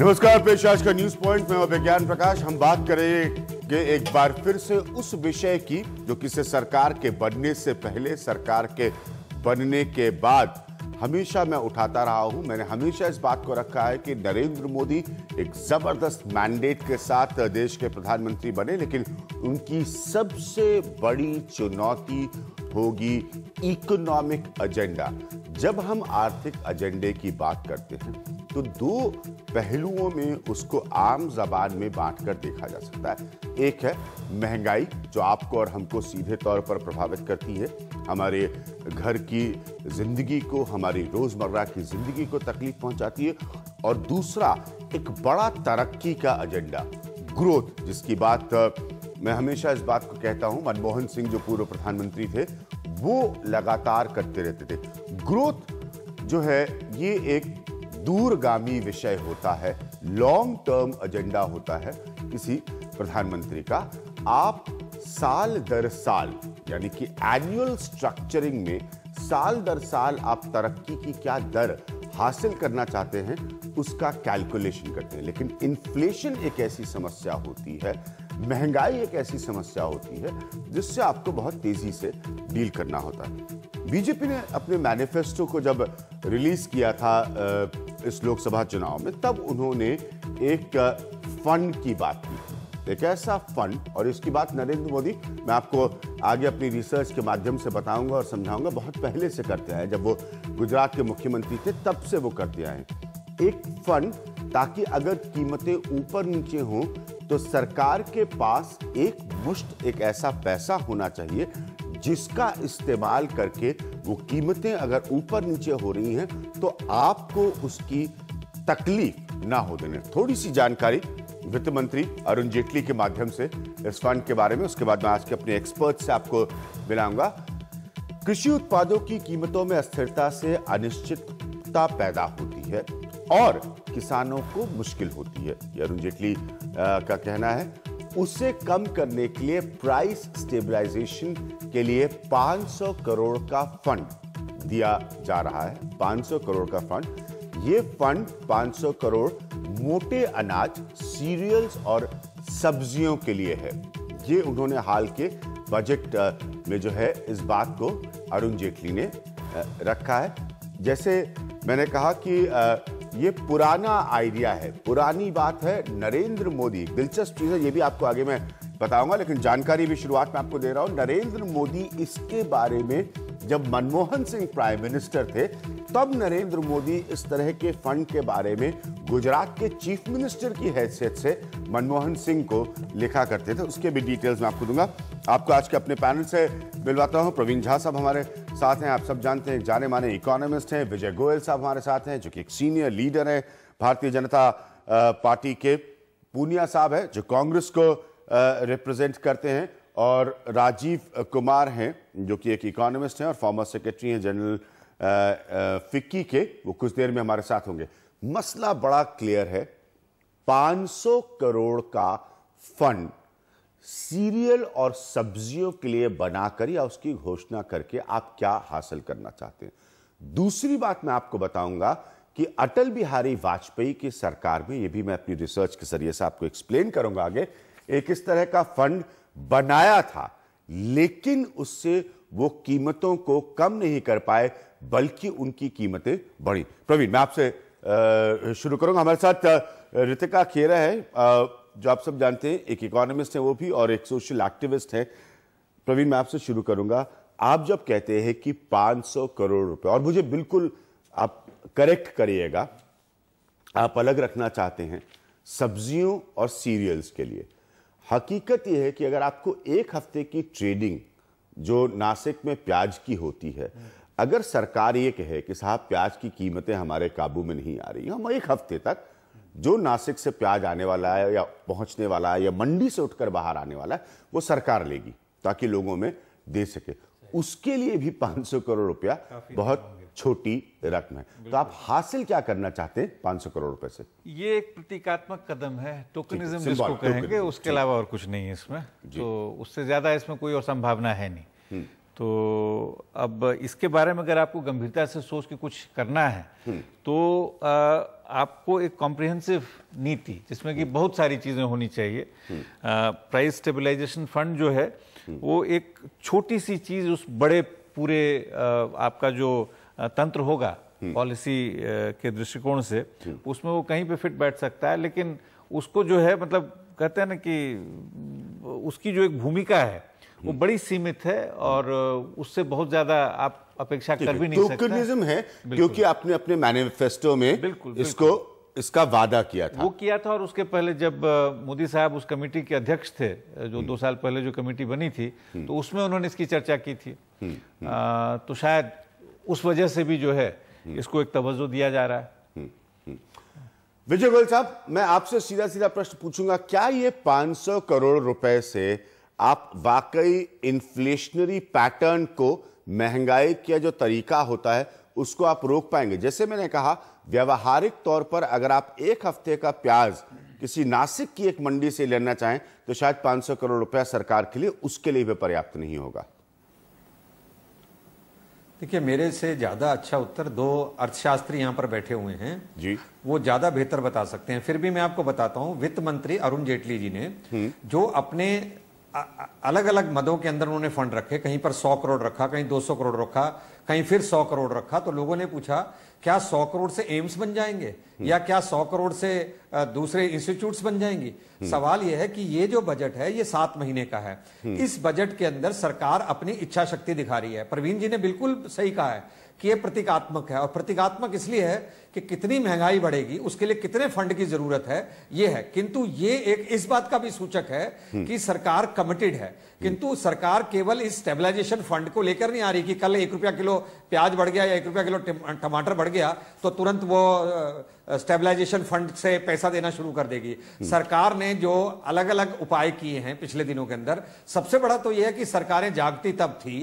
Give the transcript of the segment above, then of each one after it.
नमस्कार पेश आज का न्यूज पॉइंट में विज्ञान प्रकाश हम बात करेंगे एक बार फिर से उस विषय की जो किसी सरकार के बनने से पहले सरकार के बनने के बाद हमेशा मैं उठाता रहा हूं मैंने हमेशा इस बात को रखा है कि नरेंद्र मोदी एक जबरदस्त मैंडेट के साथ देश के प्रधानमंत्री बने लेकिन उनकी सबसे बड़ी चुनौती होगी इकोनॉमिक एजेंडा जब हम आर्थिक एजेंडे की बात करते हैं तो दो पहलुओं में उसको आम जबान में बांटकर कर देखा जा सकता है एक है महंगाई जो आपको और हमको सीधे तौर पर प्रभावित करती है हमारे घर की ज़िंदगी को हमारी रोज़मर्रा की ज़िंदगी को तकलीफ पहुंचाती है और दूसरा एक बड़ा तरक्की का एजेंडा ग्रोथ जिसकी बात मैं हमेशा इस बात को कहता हूं मनमोहन सिंह जो पूर्व प्रधानमंत्री थे वो लगातार करते रहते थे ग्रोथ जो है ये एक दूरगामी विषय होता है लॉन्ग टर्म एजेंडा होता है किसी प्रधानमंत्री का आप साल दर साल यानी कि एनुअल स्ट्रक्चरिंग में साल दर साल आप तरक्की की क्या दर हासिल करना चाहते हैं उसका कैलकुलेशन करते हैं लेकिन इन्फ्लेशन एक ऐसी समस्या होती है महंगाई एक ऐसी समस्या होती है जिससे आपको बहुत तेजी से डील करना होता है बीजेपी ने अपने मैनिफेस्टो को जब रिलीज किया था इस लोकसभा चुनाव में तब उन्होंने एक फंड की बात की एक ऐसा फंड और इसकी बात नरेंद्र मोदी मैं आपको आगे अपनी रिसर्च के माध्यम से बताऊंगा और समझाऊंगा बहुत पहले से करते आए जब वो गुजरात के मुख्यमंत्री थे तब से वो करते आए एक फंड ताकि अगर कीमतें ऊपर नीचे हों तो सरकार के पास एक मुश्त एक ऐसा पैसा होना चाहिए जिसका इस्तेमाल करके वो कीमतें अगर ऊपर नीचे हो रही हैं तो आपको उसकी तकलीफ ना हो देने थोड़ी सी जानकारी वित्त मंत्री अरुण जेटली के माध्यम से इस फंड के बारे में उसके बाद मैं आज के अपने एक्सपर्ट से आपको मिलाऊंगा कृषि उत्पादों की कीमतों में अस्थिरता से अनिश्चितता पैदा होती है और किसानों को मुश्किल होती है अरुण जेटली का कहना है उसे कम करने के लिए प्राइस स्टेबलाइजेशन के लिए 500 करोड़ का फंड दिया जा रहा है 500 करोड़ का फंड ये फंड 500 करोड़ मोटे अनाज सीरियल्स और सब्जियों के लिए है ये उन्होंने हाल के बजट में जो है इस बात को अरुण जेटली ने रखा है जैसे मैंने कहा कि ये पुराना आइडिया है पुरानी बात है नरेंद्र मोदी दिलचस्प चीज है ये भी आपको आगे मैं बताऊंगा लेकिन जानकारी भी शुरुआत में आपको दे रहा हूं नरेंद्र मोदी इसके बारे में जब मनमोहन सिंह प्राइम मिनिस्टर थे तब नरेंद्र मोदी इस तरह के फंड के बारे में गुजरात के चीफ मिनिस्टर की हैसियत से मनमोहन सिंह को लिखा करते थे उसके भी डिटेल्स मैं आपको दूंगा आपको आज के अपने पैनल से मिलवाता हूं प्रवीण झा साहब हमारे साथ हैं आप सब जानते हैं जाने माने इकोनॉमिस्ट हैं विजय गोयल साहब हमारे साथ हैं जो कि एक सीनियर लीडर हैं भारतीय जनता पार्टी के पूनिया साहब हैं जो कांग्रेस को रिप्रेजेंट करते हैं और राजीव कुमार हैं जो कि एक इकोनॉमिस्ट हैं और फॉर्मर सेक्रेटरी हैं जनरल फिक्की के वो कुछ देर में हमारे साथ होंगे मसला बड़ा क्लियर है 500 करोड़ का फंड सीरियल और सब्जियों के लिए बनाकर या उसकी घोषणा करके आप क्या हासिल करना चाहते हैं दूसरी बात मैं आपको बताऊंगा कि अटल बिहारी वाजपेयी की सरकार में यह भी मैं अपनी रिसर्च के जरिए से आपको एक्सप्लेन करूंगा आगे एक इस तरह का फंड बनाया था लेकिन उससे वो कीमतों को कम नहीं कर पाए बल्कि उनकी कीमतें बढ़ी प्रवीण मैं आपसे शुरू करूंगा हमारे साथ ऋतिका खेरा है जो आप सब जानते हैं एक इकोनॉमिस्ट हैं वो भी और एक सोशल एक्टिविस्ट हैं प्रवीण मैं आपसे शुरू करूंगा आप जब कहते हैं कि 500 करोड़ रुपए और मुझे बिल्कुल आप करेक्ट करिएगा आप अलग रखना चाहते हैं सब्जियों और सीरियल्स के लिए हकीकत यह है कि अगर आपको एक हफ्ते की ट्रेडिंग जो नासिक में प्याज की होती है अगर सरकार ये कहे कि साहब प्याज की कीमतें हमारे काबू में नहीं आ रही हम एक हफ्ते तक जो नासिक से प्याज आने वाला है या पहुंचने वाला है या मंडी से उठकर बाहर आने वाला है वो सरकार लेगी ताकि लोगों में दे सके उसके लिए भी 500 करोड़ रुपया बहुत अच्छा छोटी रकम है तो आप हासिल क्या करना चाहते हैं 500 करोड़ रुपए से ये एक प्रतीकात्मक कदम है टोकनिज्म जिसको कहेंगे उसके अलावा और कुछ नहीं है इसमें तो उससे ज्यादा इसमें कोई और संभावना है नहीं हम्म। तो अब इसके बारे में अगर आपको गंभीरता से सोच के कुछ करना है हम्म। तो आ, आपको एक कॉम्प्रिहेंसिव नीति जिसमें कि हम्म। बहुत सारी चीज़ें होनी चाहिए प्राइस स्टेबलाइजेशन फंड जो है हम्म। वो एक छोटी सी चीज़ उस बड़े पूरे आ, आपका जो तंत्र होगा पॉलिसी के दृष्टिकोण से उसमें वो कहीं पे फिट बैठ सकता है लेकिन उसको जो है मतलब कहते हैं ना कि उसकी जो एक भूमिका है वो बड़ी सीमित है और उससे बहुत ज़्यादा आप अपेक्षा कर भी नहीं सकते है क्योंकि आपने अपने मैनिफेस्टो में बिल्कुल, इसको इसका वादा किया था वो किया था और उसके पहले जब मोदी साहब उस कमेटी के अध्यक्ष थे जो हम्म। दो साल पहले जो कमेटी बनी थी हम्म। तो उसमें उन्होंने इसकी चर्चा की थी आ, हम्म, तो शायद उस वजह से भी जो है इसको एक तवज्जो दिया जा रहा है विजय गोयल साहब मैं आपसे सीधा सीधा प्रश्न पूछूंगा क्या ये 500 करोड़ रुपए से आप वाकई इन्फ्लेशनरी पैटर्न को महंगाई का जो तरीका होता है उसको आप रोक पाएंगे जैसे मैंने कहा व्यवहारिक तौर पर अगर आप एक हफ्ते का प्याज किसी नासिक की एक मंडी से लेना चाहें तो शायद 500 करोड़ रुपया सरकार के लिए उसके लिए भी पर्याप्त नहीं होगा देखिए मेरे से ज्यादा अच्छा उत्तर दो अर्थशास्त्री यहां पर बैठे हुए हैं जी वो ज्यादा बेहतर बता सकते हैं फिर भी मैं आपको बताता हूं वित्त मंत्री अरुण जेटली जी ने हम्म। जो अपने अलग अलग मदों के अंदर उन्होंने फंड रखे कहीं पर 100 करोड़ रखा कहीं 200 करोड़ रखा कहीं फिर 100 करोड़ रखा तो लोगों ने पूछा क्या 100 करोड़ से एम्स बन जाएंगे हम्म। या क्या 100 करोड़ से दूसरे इंस्टीट्यूट्स बन जाएंगे हम्म। सवाल यह है कि ये जो बजट है ये सात महीने का है हम्म। इस बजट के अंदर सरकार अपनी इच्छा शक्ति दिखा रही है प्रवीण जी ने बिल्कुल सही कहा है कि ये प्रतीकात्मक है और प्रतीकात्मक इसलिए है कि कितनी महंगाई बढ़ेगी उसके लिए कितने फंड की जरूरत है ये है किंतु ये एक इस बात का भी सूचक है हम्म। कि सरकार कमिटेड है किंतु हम्म। सरकार केवल इस स्टेबलाइजेशन फंड को लेकर नहीं आ रही कि कल एक रुपया किलो प्याज बढ़ गया या एक रुपया किलो टमाटर बढ़ गया तो तुरंत वो स्टेबलाइजेशन फंड से पैसा देना शुरू कर देगी हम्म। सरकार ने जो अलग अलग उपाय किए हैं पिछले दिनों के अंदर सबसे बड़ा तो यह है कि सरकारें जागती तब थी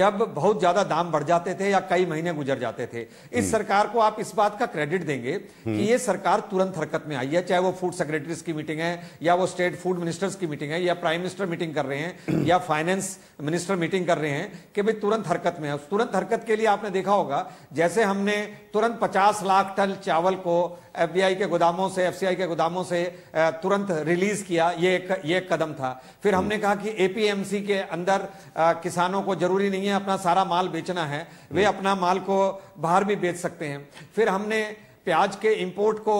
जब बहुत ज्यादा दाम बढ़ जाते थे या कई महीने गुजर जाते थे इस सरकार को आप इस बात का क्रेडिट देंगे कि हम्म। ये सरकार तुरंत हरकत में आई है चाहे वो फूड सेक्रेटरीज की मीटिंग है या वो स्टेट फूड मिनिस्टर्स की मीटिंग है या प्राइम मिनिस्टर मीटिंग कर रहे हैं हम्म। या फाइनेंस मिनिस्टर मीटिंग कर रहे हैं कि भाई तुरंत हरकत में है तुरंत हरकत के लिए आपने देखा होगा जैसे हमने तुरंत पचास लाख टन चावल को एफबीआई के गोदामों से एफसीआई के गोदामों से तुरंत रिलीज किया ये एक ये एक कदम था फिर हमने कहा कि एपीएमसी के अंदर किसानों को जरूरी नहीं है अपना सारा माल बेचना है वे अपना माल को बाहर भी बेच सकते हैं फिर हमने प्याज के इंपोर्ट को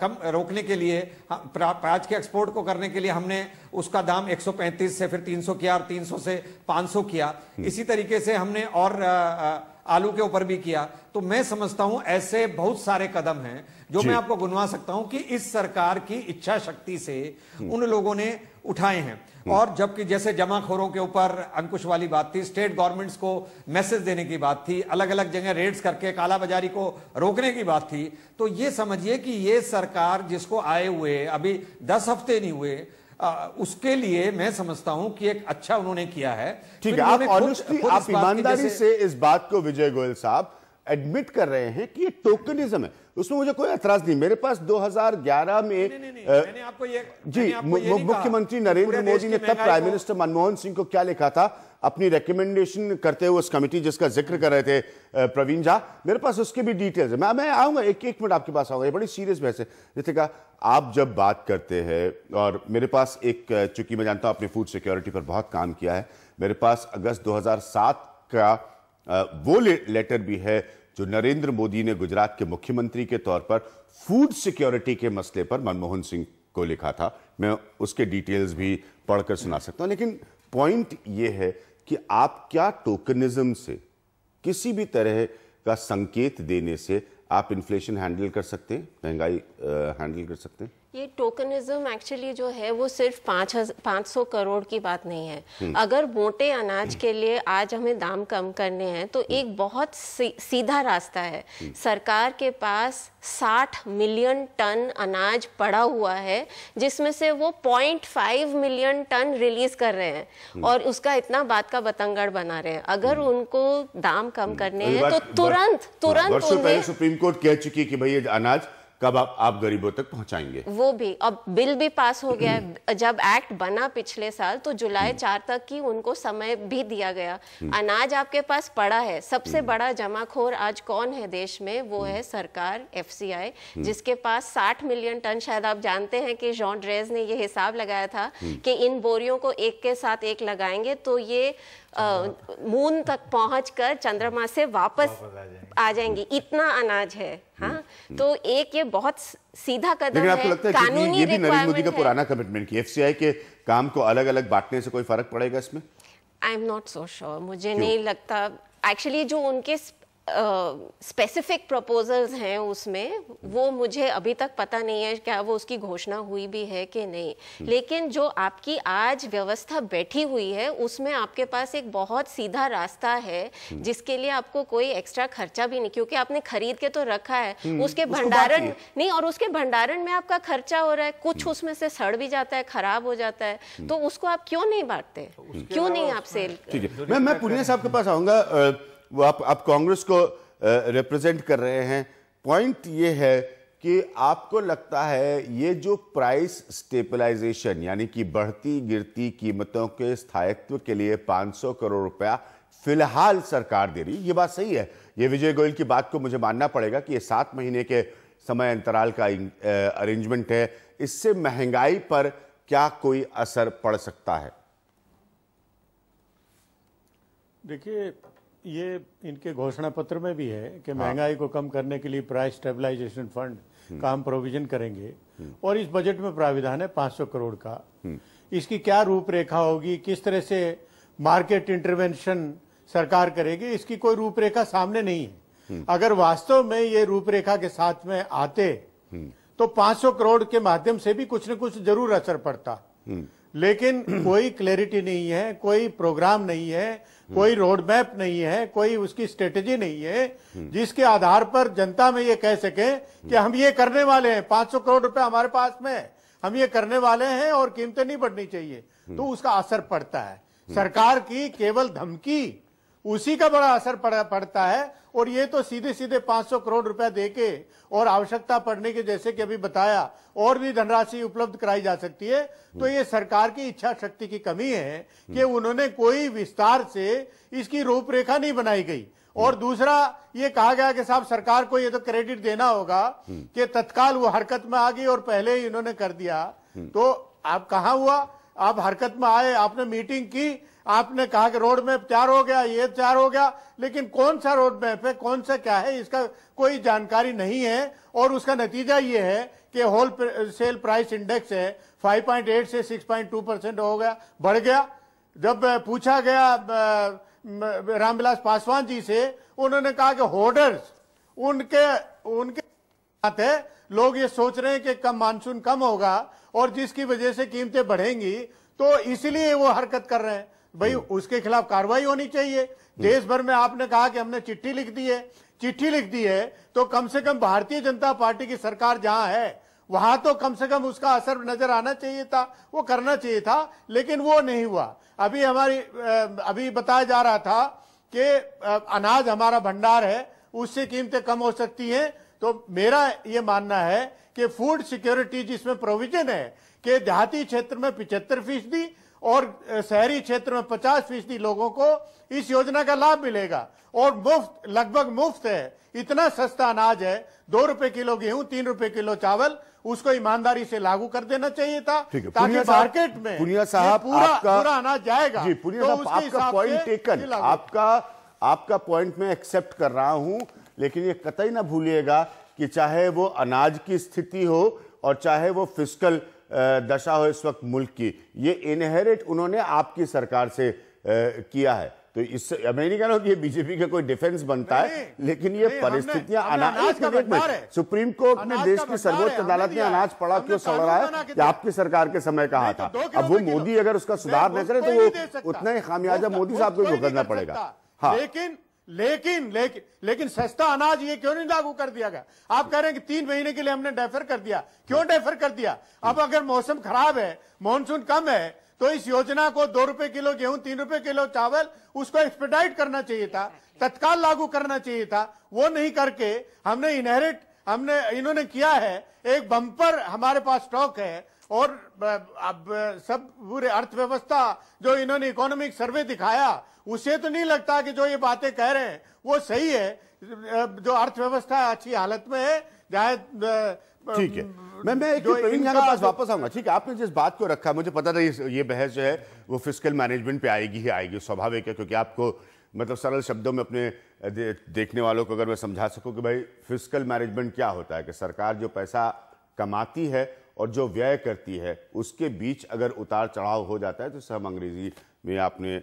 कम रोकने के लिए हाँ, प्याज के एक्सपोर्ट को करने के लिए हमने उसका दाम 135 से फिर 300 किया और 300 से 500 किया हम्म। इसी तरीके से हमने और आ, आ, आलू के ऊपर भी किया तो मैं समझता हूं ऐसे बहुत सारे कदम हैं जो मैं आपको गुनवा सकता हूं कि इस सरकार की इच्छा शक्ति से हम्म। उन लोगों ने उठाए हैं हम्म। और जबकि जैसे जमाखोरों के ऊपर अंकुश वाली बात थी स्टेट गवर्नमेंट्स को मैसेज देने की बात थी अलग अलग जगह रेड्स करके कालाबाजारी को रोकने की बात थी तो ये समझिए कि ये सरकार जिसको आए हुए अभी दस हफ्ते नहीं हुए आ, उसके लिए मैं समझता हूं कि एक अच्छा उन्होंने किया है ठीक है आप ऑनेस्टली आप ईमानदारी से इस बात को विजय गोयल साहब एडमिट कर रहे हैं कि ये टोकनिज्म है उसमें मुझे कोई एतराज नहीं मेरे पास 2011 में ग्यारह में जी मुख्यमंत्री नरेंद्र मोदी ने तब प्राइम मिनिस्टर मनमोहन सिंह को क्या लिखा था अपनी रिकमेंडेशन करते हुए उस कमेटी जिसका जिक्र कर रहे थे प्रवीण झा मेरे पास उसके भी डिटेल्स है मैं मैं आऊँगा एक एक मिनट आपके पास आऊँगा ये बड़ी सीरियस बहस है कहा आप जब बात करते हैं और मेरे पास एक चूंकि मैं जानता हूँ आपने फूड सिक्योरिटी पर बहुत काम किया है मेरे पास अगस्त 2007 का वो लेटर भी है जो नरेंद्र मोदी ने गुजरात के मुख्यमंत्री के तौर पर फूड सिक्योरिटी के मसले पर मनमोहन सिंह को लिखा था मैं उसके डिटेल्स भी पढ़कर सुना सकता हूं लेकिन पॉइंट ये है कि आप क्या टोकनिज्म से किसी भी तरह का संकेत देने से आप इन्फ्लेशन हैंडल कर सकते हैं महंगाई हैंडल कर सकते हैं ये टोकनिज्म एक्चुअली जो है वो सिर्फ पाँच पाँच सौ करोड़ की बात नहीं है हम्म। अगर मोटे अनाज के लिए आज हमें दाम कम करने हैं तो एक हम्म। बहुत सी, सीधा रास्ता है हम्म। सरकार के पास 60 मिलियन टन अनाज पड़ा हुआ है जिसमें से वो 0.5 मिलियन टन रिलीज कर रहे हैं और उसका इतना बात का बतंगड़ बना रहे हैं अगर उनको दाम कम करने हैं तो तुरंत हाँ, तुरंत सुप्रीम कोर्ट कह चुकी है कि भाई अनाज कब आप आप गरीबों तक पहुंचाएंगे वो भी अब बिल भी पास हो गया जब एक्ट बना पिछले साल तो जुलाई चार तक की उनको समय भी दिया गया अनाज आपके पास पड़ा है सबसे बड़ा जमाखोर आज कौन है देश में वो है सरकार एफ जिसके पास 60 मिलियन टन शायद आप जानते हैं कि जॉन ड्रेज ने ये हिसाब लगाया था कि इन बोरियों को एक के साथ एक लगाएंगे तो ये मून तक पहुंच कर चंद्रमा से वापस, वापस आ जाएंगी इतना अनाज है हाँ हम्म, हम्म। तो एक ये बहुत सीधा कदम है आपको लगता है कानूनी ये भी नरेंद्र मोदी का पुराना कमिटमेंट की एफसीआई के काम को अलग अलग बांटने से कोई फर्क पड़ेगा इसमें I am not so sure मुझे क्यों? नहीं लगता एक्चुअली जो उनके स्पेसिफिक uh, प्रपोजल्स हैं उसमें वो मुझे अभी तक पता नहीं है क्या वो उसकी घोषणा हुई भी है कि नहीं हम्म। लेकिन जो आपकी आज व्यवस्था बैठी हुई है उसमें आपके पास एक बहुत सीधा रास्ता है हम्म। जिसके लिए आपको कोई एक्स्ट्रा खर्चा भी नहीं क्योंकि आपने खरीद के तो रखा है हम्म, उसके भंडारण नहीं और उसके भंडारण में आपका खर्चा हो रहा है कुछ उसमें से सड़ भी जाता है खराब हो जाता है तो उसको आप क्यों नहीं बांटते क्यों नहीं आप सेल मैं मैं साहब के पास आऊंगा वो आप आप कांग्रेस को रिप्रेजेंट कर रहे हैं पॉइंट ये है कि आपको लगता है ये जो प्राइस स्टेबलाइजेशन यानी कि बढ़ती गिरती कीमतों के स्थायित्व के लिए 500 करोड़ रुपया फिलहाल सरकार दे रही ये बात सही है ये विजय गोयल की बात को मुझे मानना पड़ेगा कि ये सात महीने के समय अंतराल का अरेंजमेंट है इससे महंगाई पर क्या कोई असर पड़ सकता है देखिए ये इनके घोषणा पत्र में भी है कि हाँ। महंगाई को कम करने के लिए प्राइस स्टेबलाइजेशन फंड का हम प्रोविजन करेंगे हम्म। और इस बजट में प्राविधान है 500 करोड़ का हम्म। इसकी क्या रूपरेखा होगी किस तरह से मार्केट इंटरवेंशन सरकार करेगी इसकी कोई रूपरेखा सामने नहीं है हम्म। अगर वास्तव में ये रूपरेखा के साथ में आते तो 500 करोड़ के माध्यम से भी कुछ न कुछ जरूर असर पड़ता लेकिन कोई क्लैरिटी नहीं है कोई प्रोग्राम नहीं है हम्म। कोई रोड मैप नहीं है कोई उसकी स्ट्रेटेजी नहीं है हम्म। जिसके आधार पर जनता में ये कह सके कि हम्म। हम ये करने वाले हैं 500 करोड़ रुपए हमारे पास में है हम ये करने वाले हैं और कीमतें नहीं बढ़नी चाहिए तो उसका असर पड़ता है सरकार की केवल धमकी उसी का बड़ा असर पड़ता है और ये तो सीधे सीधे 500 करोड़ रुपए देके और आवश्यकता पड़ने के जैसे कि अभी बताया और भी धनराशि उपलब्ध कराई जा सकती है तो ये सरकार की इच्छा शक्ति की कमी है कि उन्होंने कोई विस्तार से इसकी रूपरेखा नहीं बनाई गई और दूसरा ये कहा गया कि साहब सरकार को ये तो क्रेडिट देना होगा कि तत्काल वो हरकत में आ गई और पहले ही इन्होंने कर दिया तो आप कहा हुआ आप हरकत में आए आपने मीटिंग की आपने कहा कि रोड मैप तैयार हो गया ये तैयार हो गया लेकिन कौन सा रोड मैप है कौन सा क्या है इसका कोई जानकारी नहीं है और उसका नतीजा ये है कि होल सेल प्राइस इंडेक्स है 5.8 से 6.2 परसेंट हो गया बढ़ गया जब पूछा गया रामविलास पासवान जी से उन्होंने कहा कि होर्डर्स उनके उनके साथ है लोग ये सोच रहे हैं कि कम मानसून कम होगा और जिसकी वजह से कीमतें बढ़ेंगी तो इसलिए वो हरकत कर रहे हैं भाई उसके खिलाफ कार्रवाई होनी चाहिए देश भर में आपने कहा कि हमने चिट्ठी लिख दी है चिट्ठी लिख दी है तो कम से कम भारतीय जनता पार्टी की सरकार जहां है वहां तो कम से कम उसका असर नजर आना चाहिए था वो करना चाहिए था लेकिन वो नहीं हुआ अभी हमारी अभी बताया जा रहा था कि अनाज हमारा भंडार है उससे कीमतें कम हो सकती हैं तो मेरा ये मानना है कि फूड सिक्योरिटी जिसमें प्रोविजन है कि देहाती क्षेत्र में पिछहत्तर फीसदी और शहरी क्षेत्र में पचास फीसदी लोगों को इस योजना का लाभ मिलेगा और मुफ्त लगभग मुफ्त है इतना सस्ता अनाज है दो रुपए किलो गेहूं तीन रुपए किलो चावल उसको ईमानदारी से लागू कर देना चाहिए था ताकि मार्केट में पुनिया साहब पूरा आपका, पूरा अनाज जाएगा जी पुनिया तो साहब आपका पॉइंट टेकन आपका आपका पॉइंट मैं एक्सेप्ट कर रहा हूं लेकिन ये कतई ना भूलिएगा कि चाहे वो अनाज की स्थिति हो और चाहे वो फिजिकल दशा हो इस वक्त मुल्क की ये इनहेरिट उन्होंने आपकी सरकार से किया है तो इससे मैं नहीं कह रहा हूँ कि ये बीजेपी का कोई डिफेंस बनता है लेकिन ये परिस्थितियां अनाज में सुप्रीम कोर्ट ने देश की सर्वोच्च अदालत ने अनाज पड़ा क्यों सड़ रहा है कि आपकी सरकार के समय कहा तो था अब वो मोदी अगर उसका सुधार न करे तो वो उतना ही खामियाजा मोदी साहब को भुगतना पड़ेगा हाँ लेकिन लेकिन लेकिन लेकिन सस्ता अनाज ये क्यों नहीं लागू कर दिया गया आप कह रहे हैं कि तीन महीने के लिए हमने डेफर कर दिया क्यों डेफर कर दिया अब अगर मौसम खराब है मानसून कम है तो इस योजना को दो रुपए किलो गेहूं तीन रुपए किलो चावल उसको एक्सपेडाइट करना चाहिए था तत्काल लागू करना चाहिए था वो नहीं करके हमने इनहेरिट हमने इन्होंने किया है एक बम्पर हमारे पास स्टॉक है और अब सब पूरे अर्थव्यवस्था जो इन्होंने इकोनॉमिक सर्वे दिखाया उसे तो नहीं लगता कि जो ये बातें कह रहे हैं वो सही है जो अर्थव्यवस्था अच्छी हालत में है जाए ठीक है मैं मैं एक प्रवीण के पास वापस आऊंगा ठीक है आपने जिस बात को रखा मुझे पता था ये बहस जो है वो फिजिकल मैनेजमेंट पे आएगी ही आएगी स्वाभाविक है क्योंकि आपको मतलब सरल शब्दों में अपने देखने वालों को अगर मैं समझा सकूं कि भाई फिजिकल मैनेजमेंट क्या होता है कि सरकार जो पैसा कमाती है और जो व्यय करती है उसके बीच अगर उतार चढ़ाव हो जाता है तो सब अंग्रेजी में आपने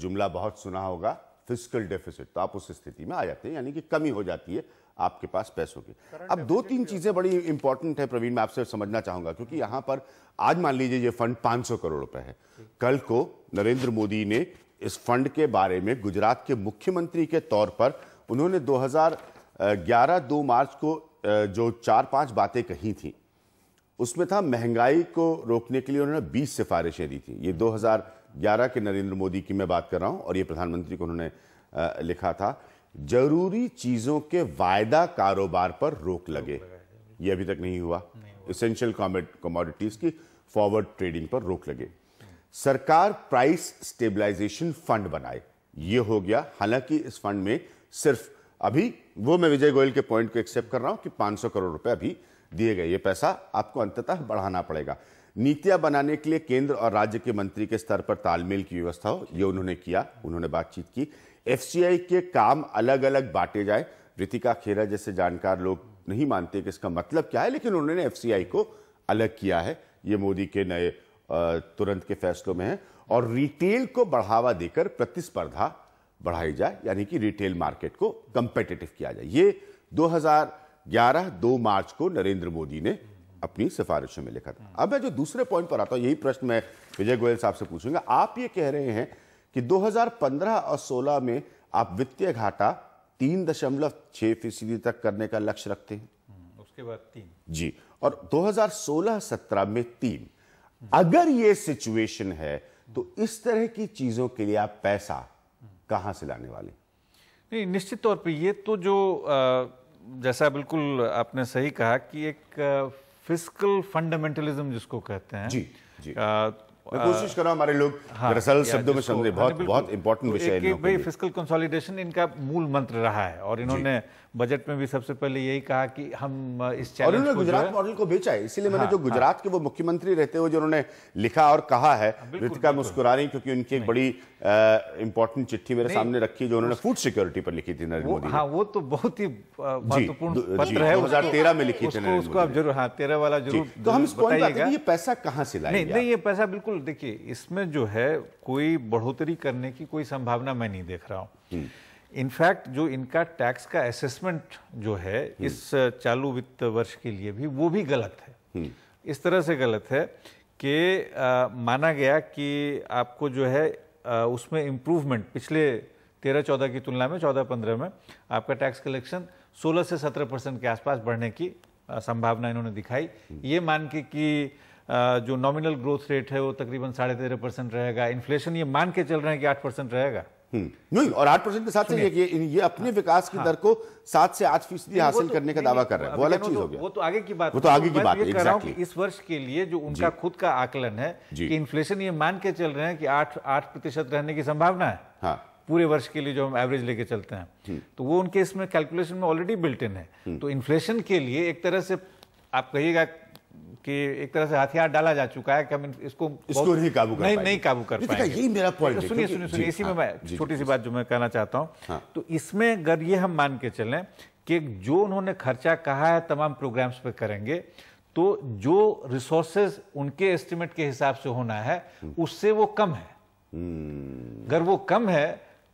जुमला बहुत सुना होगा फिजिकल डेफिसिट तो आप उस स्थिति में आ जाते हैं यानी कि कमी हो जाती है आपके पास पैसों की अब दो तीन चीज़ें बड़ी इंपॉर्टेंट है प्रवीण मैं आपसे समझना चाहूंगा क्योंकि यहाँ पर आज मान लीजिए ये फंड 500 करोड़ रुपए है कल को नरेंद्र मोदी ने इस फंड के बारे में गुजरात के मुख्यमंत्री के तौर पर उन्होंने 2011 2 मार्च को जो चार पांच बातें कही थी उसमें था महंगाई को रोकने के लिए उन्होंने 20 सिफारिशें दी थी ये 2011 के नरेंद्र मोदी की मैं बात कर रहा हूँ और ये प्रधानमंत्री को उन्होंने लिखा था जरूरी चीज़ों के वायदा कारोबार पर रोक लगे ये अभी तक नहीं हुआ इसेंशियल कमोडिटीज़ की फॉरवर्ड ट्रेडिंग पर रोक लगे सरकार प्राइस स्टेबलाइजेशन फंड बनाए ये हो गया हालांकि इस फंड में सिर्फ अभी वो मैं विजय गोयल के पॉइंट को एक्सेप्ट कर रहा हूं कि 500 करोड़ रुपए अभी दिए गए ये पैसा आपको अंततः बढ़ाना पड़ेगा नीतियां बनाने के लिए केंद्र और राज्य के मंत्री के स्तर पर तालमेल की व्यवस्था हो ये उन्होंने किया उन्होंने बातचीत की एफ के काम अलग अलग बांटे जाए रितिका खेरा जैसे जानकार लोग नहीं मानते कि इसका मतलब क्या है लेकिन उन्होंने एफ को अलग किया है ये मोदी के नए तुरंत के फैसलों में है और रिटेल को बढ़ावा देकर प्रतिस्पर्धा बढ़ाई जाए यानी कि रिटेल मार्केट को कंपेटिटिव किया जाए ये ग्यारह दो मार्च को नरेंद्र मोदी ने अपनी सिफारिशों में लिखा था अब मैं जो दूसरे पॉइंट पर आता हूं यही प्रश्न मैं विजय गोयल साहब से पूछूंगा आप ये कह रहे हैं कि 2015 और 16 में आप वित्तीय घाटा तीन दशमलव छह फीसदी तक करने का लक्ष्य रखते हैं हम्म, उसके बाद तीन जी और 2016-17 में तीन अगर ये सिचुएशन है तो इस तरह की चीजों के लिए आप पैसा कहां से लाने वाले नहीं निश्चित तौर पर यह तो जो आ... जैसा बिल्कुल आपने सही कहा कि एक फिजिकल फंडामेंटलिज्म जिसको कहते हैं जी, जी. आ, मैं कोशिश कर रहा हूँ हमारे लोग हाँ, दरअसल शब्दों में समझे बहुत हाँ, बहुत इंपॉर्टेंट तो विषय है भाई फिस्कल कंसोलिडेशन इनका मूल मंत्र रहा है और इन्होंने बजट में भी सबसे पहले यही कहा कि हम इस और इन्होंने गुजरात मॉडल को बेचा है इसीलिए मैंने हाँ, जो गुजरात के वो मुख्यमंत्री रहते हुए जो उन्होंने लिखा और कहा है ऋतिका मुस्कुरा रही क्योंकि उनकी एक बड़ी इंपॉर्टेंट चिट्ठी मेरे सामने रखी जो उन्होंने फूड सिक्योरिटी पर लिखी थी नरेंद्र मोदी हाँ वो तो बहुत ही महत्वपूर्ण पत्र है दो हजार तेरह में लिखी थी उसको आप जरूर हाँ तेरह वाला जरूर तो हम इस पॉइंट ये पैसा कहाँ से लाए नहीं ये पैसा बिल्कुल बिल्कुल देखिए इसमें जो है कोई बढ़ोतरी करने की कोई संभावना मैं नहीं देख रहा हूँ हम्म। इनफैक्ट जो इनका टैक्स का असेसमेंट जो है हम्म। इस चालू वित्त वर्ष के लिए भी वो भी गलत है हम्म। इस तरह से गलत है कि माना गया कि आपको जो है आ, उसमें इम्प्रूवमेंट पिछले तेरह चौदह की तुलना में चौदह पंद्रह में आपका टैक्स कलेक्शन सोलह से सत्रह परसेंट के आसपास बढ़ने की संभावना इन्होंने दिखाई ये मान के कि जो नॉमिनल ग्रोथ रेट है वो तकरीबन साढ़े तेरह परसेंट रहेगा इन्फ्लेशन ये मान के चल रहे हैं कि आठ परसेंट रहेगा हम्म, नहीं और आठ परसेंट के साथ से ये, ये अपने हाँ, विकास की हाँ। दर को सात से आठ फीसदी हासिल तो- करने का दावा कर रहे हैं वो अलग चीज हो तो गया वो तो आगे की बात वो तो आगे की बात है इस वर्ष के लिए जो उनका खुद का आकलन है कि इन्फ्लेशन ये मान के चल रहे हैं कि आठ आठ प्रतिशत रहने की संभावना है हाँ। पूरे वर्ष के लिए जो हम एवरेज लेके चलते हैं हम्म। तो वो उनके इसमें कैलकुलेशन में ऑलरेडी बिल्ट इन है हम्म। तो इन्फ्लेशन के लिए एक तरह से आप कहिएगा कि एक तरह से हथियार डाला जा चुका है कि हम इसको इसको नहीं काबू कर नहीं नहीं काबू कर पाएंगे यही मेरा पॉइंट तो है सुनिए सुनिए सुनिए इसी में मैं हाँ, छोटी सी बात जो मैं कहना चाहता हूँ हाँ। तो इसमें अगर ये हम मान के चलें कि जो उन्होंने खर्चा कहा है तमाम प्रोग्राम्स पे करेंगे तो जो रिसोर्सेज उनके एस्टिमेट के हिसाब से होना है उससे वो कम है हम्म। अगर वो कम है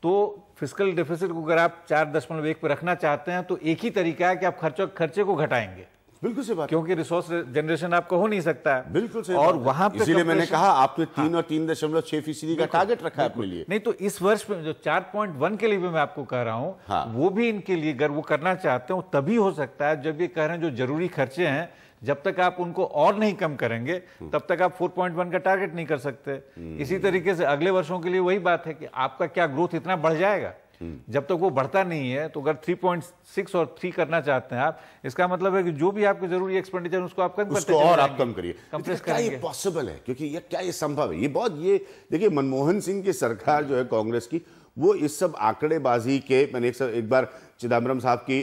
तो फिजिकल डिफिसिट को अगर आप चार दशमलव एक पर रखना चाहते हैं तो एक ही तरीका है कि आप खर्चों खर्चे को घटाएंगे बिल्कुल सही बात क्योंकि रिसोर्स जनरेशन आपको हो नहीं सकता है बिल्कुल सही और वहां पे इसीलिए मैंने कहा आपने तीन हाँ। और तीन दशमलव छह फीसदी का टारगेट रखा है अपने लिए नहीं तो इस वर्ष में जो चार पॉइंट वन के लिए भी मैं आपको कह रहा हूँ हाँ। वो भी इनके लिए अगर वो करना चाहते हो तभी हो सकता है जब ये कह रहे हैं जो जरूरी खर्चे हैं जब तक आप उनको और नहीं कम करेंगे हम्म। तब तक आप 4.1 का टारगेट नहीं कर सकते हम्म। इसी तरीके से अगले वर्षों के लिए वही बात है कि आपका क्या ग्रोथ इतना बढ़ जाएगा जब तक तो वो बढ़ता नहीं है तो अगर 3.6 और 3 करना चाहते हैं आप इसका मतलब है कि जो भी आपको जरूरी एक्सपेंडिचर उसको आप कम उसको और आप कम करिए क्या ये पॉसिबल है क्योंकि ये क्या ये संभव है ये बहुत ये देखिए मनमोहन सिंह की सरकार जो है कांग्रेस की वो इस सब आंकड़ेबाजी के मैंने एक, सब, एक बार चिदम्बरम साहब की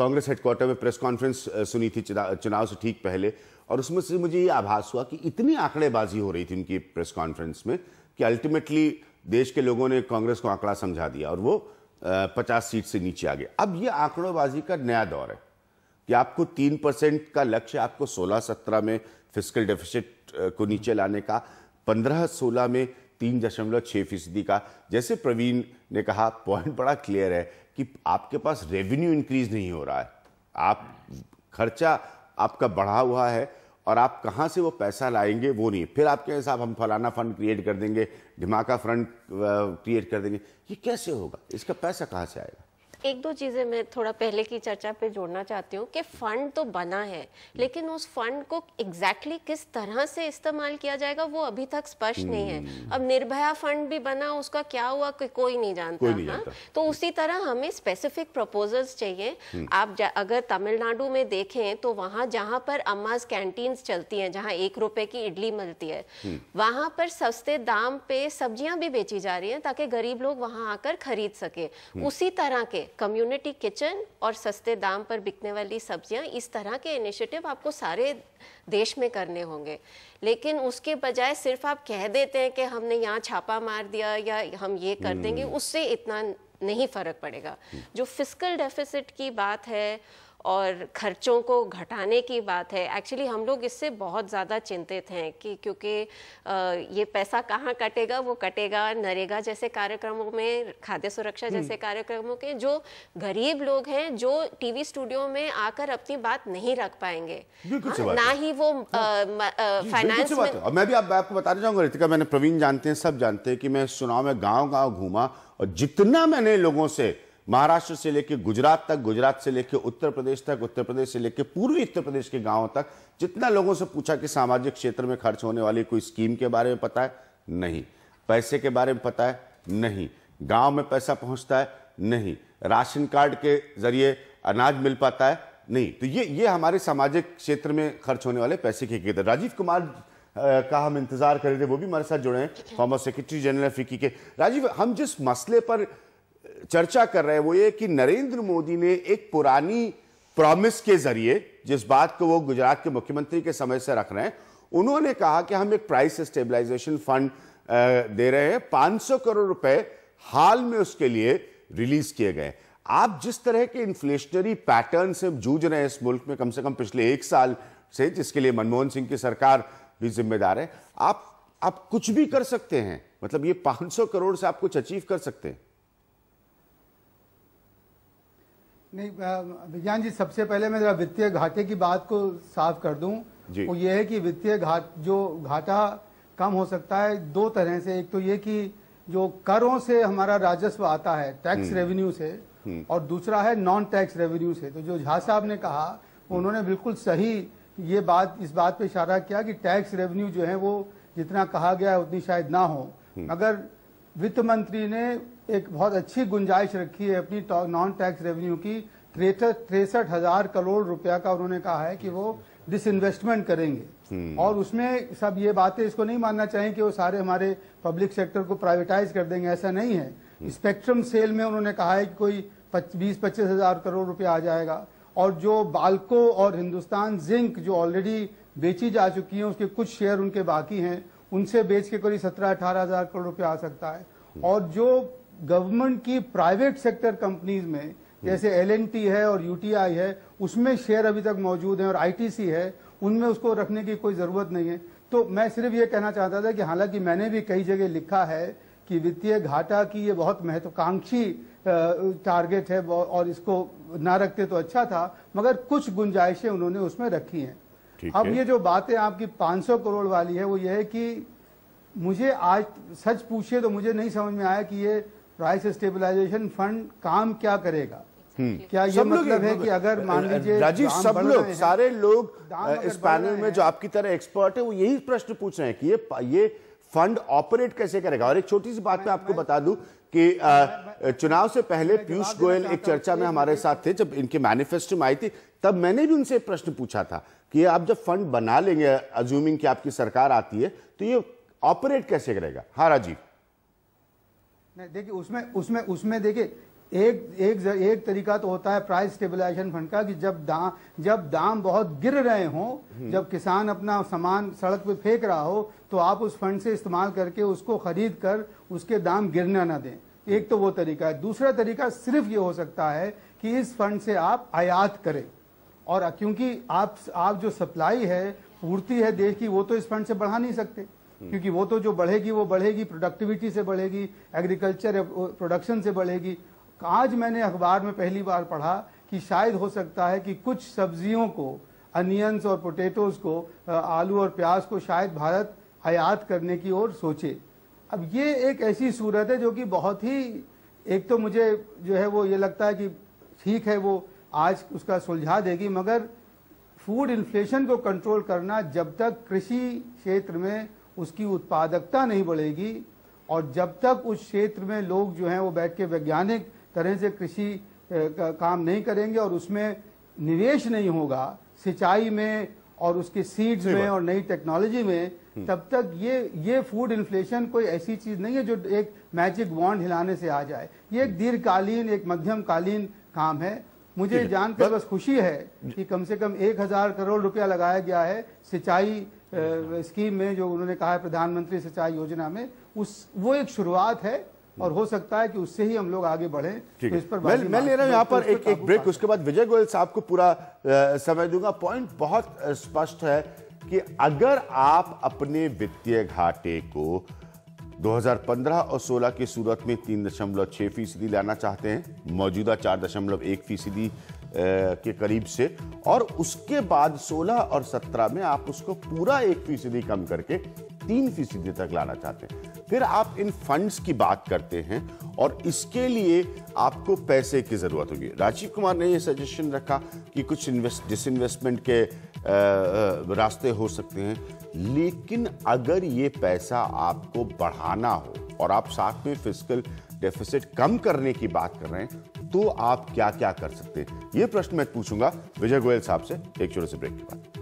कांग्रेस हेडक्वार्टर में प्रेस कॉन्फ्रेंस सुनी थी चुनाव से ठीक पहले और उसमें से मुझे ये आभास हुआ कि इतनी आंकड़ेबाजी हो रही थी उनकी प्रेस कॉन्फ्रेंस में कि अल्टीमेटली देश के लोगों ने कांग्रेस को आंकड़ा समझा दिया और वो पचास सीट से नीचे आ गए अब ये आंकड़ोबाजी का नया दौर है कि आपको तीन परसेंट का लक्ष्य आपको सोलह सत्रह में फिजिकल डेफिसिट को नीचे लाने का पंद्रह सोलह में तीन दशमलव छः फीसदी का जैसे प्रवीण ने कहा पॉइंट बड़ा क्लियर है कि आपके पास रेवेन्यू इंक्रीज नहीं हो रहा है आप खर्चा आपका बढ़ा हुआ है और आप कहाँ से वो पैसा लाएंगे वो नहीं फिर आपके कहें साहब हम फलाना फंड क्रिएट कर देंगे धमाका फंड क्रिएट कर देंगे ये कैसे होगा इसका पैसा कहाँ से आएगा एक दो चीज़ें मैं थोड़ा पहले की चर्चा पे जोड़ना चाहती हूँ कि फ़ंड तो बना है लेकिन उस फंड को एग्जैक्टली exactly किस तरह से इस्तेमाल किया जाएगा वो अभी तक स्पष्ट नहीं है हम्म। अब निर्भया फंड भी बना उसका क्या हुआ कि कोई नहीं जानता, कोई नहीं हाँ? जानता। हाँ? तो उसी तरह हमें स्पेसिफिक प्रपोजल्स चाहिए हम्म। आप अगर तमिलनाडु में देखें तो वहाँ जहाँ पर अम्माज कैंटीन्स चलती हैं जहाँ एक रुपये की इडली मिलती है हम्म। वहाँ पर सस्ते दाम पे सब्जियाँ भी बेची जा रही हैं ताकि गरीब लोग वहाँ आकर खरीद सके उसी तरह के कम्युनिटी किचन और सस्ते दाम पर बिकने वाली सब्जियां इस तरह के इनिशिएटिव आपको सारे देश में करने होंगे लेकिन उसके बजाय सिर्फ आप कह देते हैं कि हमने यहाँ छापा मार दिया या हम ये कर देंगे हम्म। उससे इतना नहीं फ़र्क पड़ेगा हम्म। जो फिजिकल डेफिसिट की बात है और खर्चों को घटाने की बात है एक्चुअली हम लोग इससे बहुत ज़्यादा चिंतित हैं कि क्योंकि ये पैसा कहाँ कटेगा वो कटेगा नरेगा जैसे कार्यक्रमों में खाद्य सुरक्षा हम्म। जैसे कार्यक्रमों के जो गरीब लोग हैं जो टीवी स्टूडियो में आकर अपनी बात नहीं रख पाएंगे हाँ, ना ही वो फाइनेंस हाँ। मैं भी आप, आपको बताना चाहूँगा रितिका मैंने प्रवीण जानते हैं सब जानते हैं कि मैं चुनाव में गाँव गाँव घूमा और जितना मैंने लोगों से महाराष्ट्र से लेकर गुजरात तक गुजरात से लेकर उत्तर प्रदेश तक उत्तर प्रदेश से लेकर पूर्वी उत्तर प्रदेश के गांवों तक जितना लोगों से पूछा कि सामाजिक क्षेत्र में खर्च होने वाली कोई स्कीम के बारे में पता है नहीं पैसे के बारे में पता है नहीं गांव में पैसा पहुंचता है नहीं राशन कार्ड के जरिए अनाज मिल पाता है नहीं तो ये ये हमारे सामाजिक क्षेत्र में खर्च होने वाले पैसे की कीमत राजीव कुमार का हम इंतजार कर रहे थे वो भी हमारे साथ जुड़े हैं फॉर्मर सेक्रेटरी जनरल फीकी के राजीव हम जिस मसले पर चर्चा कर रहे हैं वो ये कि नरेंद्र मोदी ने एक पुरानी प्रॉमिस के जरिए जिस बात को वो गुजरात के मुख्यमंत्री के समय से रख रहे हैं उन्होंने कहा कि हम एक प्राइस स्टेबलाइजेशन फंड दे रहे हैं पांच करोड़ रुपए हाल में उसके लिए रिलीज किए गए आप जिस तरह के इन्फ्लेशनरी पैटर्न से जूझ रहे हैं इस मुल्क में कम से कम पिछले एक साल से जिसके लिए मनमोहन सिंह की सरकार भी जिम्मेदार है आप आप कुछ भी कर सकते हैं मतलब ये 500 करोड़ से आप कुछ अचीव कर सकते हैं नहीं विज्ञान जी सबसे पहले मैं जरा वित्तीय घाटे की बात को साफ कर दूं वो ये है कि वित्तीय घाट जो घाटा कम हो सकता है दो तरह से एक तो ये कि जो करों से हमारा राजस्व आता है टैक्स हम्म। रेवेन्यू से हम्म। और दूसरा है नॉन टैक्स रेवेन्यू से तो जो झा साहब ने कहा उन्होंने बिल्कुल सही ये बात इस बात पे इशारा किया कि टैक्स रेवेन्यू जो है वो जितना कहा गया है उतनी शायद ना हो हम्म। मगर वित्त मंत्री ने एक बहुत अच्छी गुंजाइश रखी है अपनी नॉन टैक्स रेवेन्यू की तिरसठ हजार करोड़ रुपया का उन्होंने कहा है कि वो डिसइन्वेस्टमेंट करेंगे हम्म। और उसमें सब ये बातें इसको नहीं मानना चाहिए कि वो सारे हमारे पब्लिक सेक्टर को प्राइवेटाइज कर देंगे ऐसा नहीं है स्पेक्ट्रम हम्म। सेल में उन्होंने कहा है कि कोई बीस पच्चीस हजार करोड़ रुपया आ जाएगा और जो बाल्को और हिंदुस्तान जिंक जो ऑलरेडी बेची जा चुकी है उसके कुछ शेयर उनके बाकी हैं उनसे बेच के करीब सत्रह अठारह हजार करोड़ रुपया आ सकता है हम्म। और जो गवर्नमेंट की प्राइवेट सेक्टर कंपनीज में जैसे एल हम्म। है और यूटीआई है उसमें शेयर अभी तक मौजूद है और आईटीसी है उनमें उसको रखने की कोई जरूरत नहीं है तो मैं सिर्फ ये कहना चाहता था कि हालांकि मैंने भी कई जगह लिखा है कि वित्तीय घाटा की ये बहुत महत्वाकांक्षी टारगेट है और इसको ना रखते तो अच्छा था मगर कुछ गुंजाइशें उन्होंने उसमें रखी हैं अब है। ये जो बातें आपकी 500 करोड़ वाली है वो ये है कि मुझे आज सच पूछिए तो मुझे नहीं समझ में आया कि ये प्राइस स्टेबलाइजेशन फंड काम क्या करेगा हम्म। क्या ये मतलब है कि अगर मान लीजिए राजीव सब लोग सारे लोग इस पैनल में जो आपकी तरह एक्सपर्ट है वो यही प्रश्न पूछ रहे हैं कि ये ये फंड ऑपरेट कैसे करेगा और एक छोटी सी बात मैं, मैं आपको मैं, बता दूं कि आ, चुनाव से पहले पीयूष गोयल एक चर्चा में हमारे साथ थे जब इनके मैनिफेस्टो में आई थी तब मैंने भी उनसे प्रश्न पूछा था कि आप जब फंड बना लेंगे अज्यूमिंग की आपकी सरकार आती है तो ये ऑपरेट कैसे करेगा हाँ राजीव देखिए उसमें उसमें उसमें देखिए एक एक एक तरीका तो होता है प्राइस स्टेबलाइजेशन फंड का कि जब दाम जब दाम बहुत गिर रहे हों हम्म। जब किसान अपना सामान सड़क पे फेंक रहा हो तो आप उस फंड से इस्तेमाल करके उसको खरीद कर उसके दाम गिरना ना दें हम्म। एक तो वो तरीका है दूसरा तरीका सिर्फ ये हो सकता है कि इस फंड से आप आयात करें और क्योंकि आप आप जो सप्लाई है पूर्ति है देश की वो तो इस फंड से बढ़ा नहीं सकते क्योंकि वो तो जो बढ़ेगी वो बढ़ेगी प्रोडक्टिविटी से बढ़ेगी एग्रीकल्चर प्रोडक्शन uh, से बढ़ेगी आज मैंने अखबार में पहली बार पढ़ा कि शायद हो सकता है कि कुछ सब्जियों को अनियंस और पोटेटोज को uh, आलू और प्याज को शायद भारत आयात करने की ओर सोचे अब ये एक ऐसी सूरत है जो कि बहुत ही एक तो मुझे जो है वो ये लगता है कि ठीक है वो आज उसका सुलझा देगी मगर फूड इन्फ्लेशन को कंट्रोल करना जब तक कृषि क्षेत्र में उसकी उत्पादकता नहीं बढ़ेगी और जब तक उस क्षेत्र में लोग जो हैं वो बैठ के वैज्ञानिक तरह से कृषि का काम नहीं करेंगे और उसमें निवेश नहीं होगा सिंचाई में और उसके सीड्स में और नई टेक्नोलॉजी में हम्म। तब तक ये ये फूड इन्फ्लेशन कोई ऐसी चीज नहीं है जो एक मैजिक बॉन्ड हिलाने से आ जाए ये एक हम्म। दीर्घकालीन एक मध्यमकालीन काम है मुझे जानकर बस खुशी है कि कम से कम एक हजार करोड़ रुपया लगाया गया है सिंचाई स्कीम में जो उन्होंने कहा है प्रधानमंत्री सिंचाई योजना में उस वो एक शुरुआत है और हो सकता है कि उससे ही हम लोग आगे बढ़े तो इस पर मैं, मैं ले रहा हूं यहाँ पर एक एक ब्रेक उसके बाद विजय गोयल साहब को पूरा समय दूंगा पॉइंट बहुत स्पष्ट है कि अगर आप अपने वित्तीय घाटे को 2015 और 16 की सूरत में तीन दशमलव छह फीसदी लाना चाहते हैं मौजूदा चार दशमलव एक फीसदी के करीब से और उसके बाद 16 और 17 में आप उसको पूरा एक फीसदी कम करके तीन फीसदी तक लाना चाहते हैं फिर आप इन फंड्स की बात करते हैं और इसके लिए आपको पैसे की ज़रूरत होगी राजीव कुमार ने ये सजेशन रखा कि कुछ इन्वेस्ट डिसइन्वेस्टमेंट के आ, रास्ते हो सकते हैं लेकिन अगर ये पैसा आपको बढ़ाना हो और आप साथ में फिजिकल डेफिसिट कम करने की बात कर रहे हैं तो आप क्या क्या कर सकते हैं ये प्रश्न मैं पूछूंगा विजय गोयल साहब से एक छोटे से ब्रेक के बाद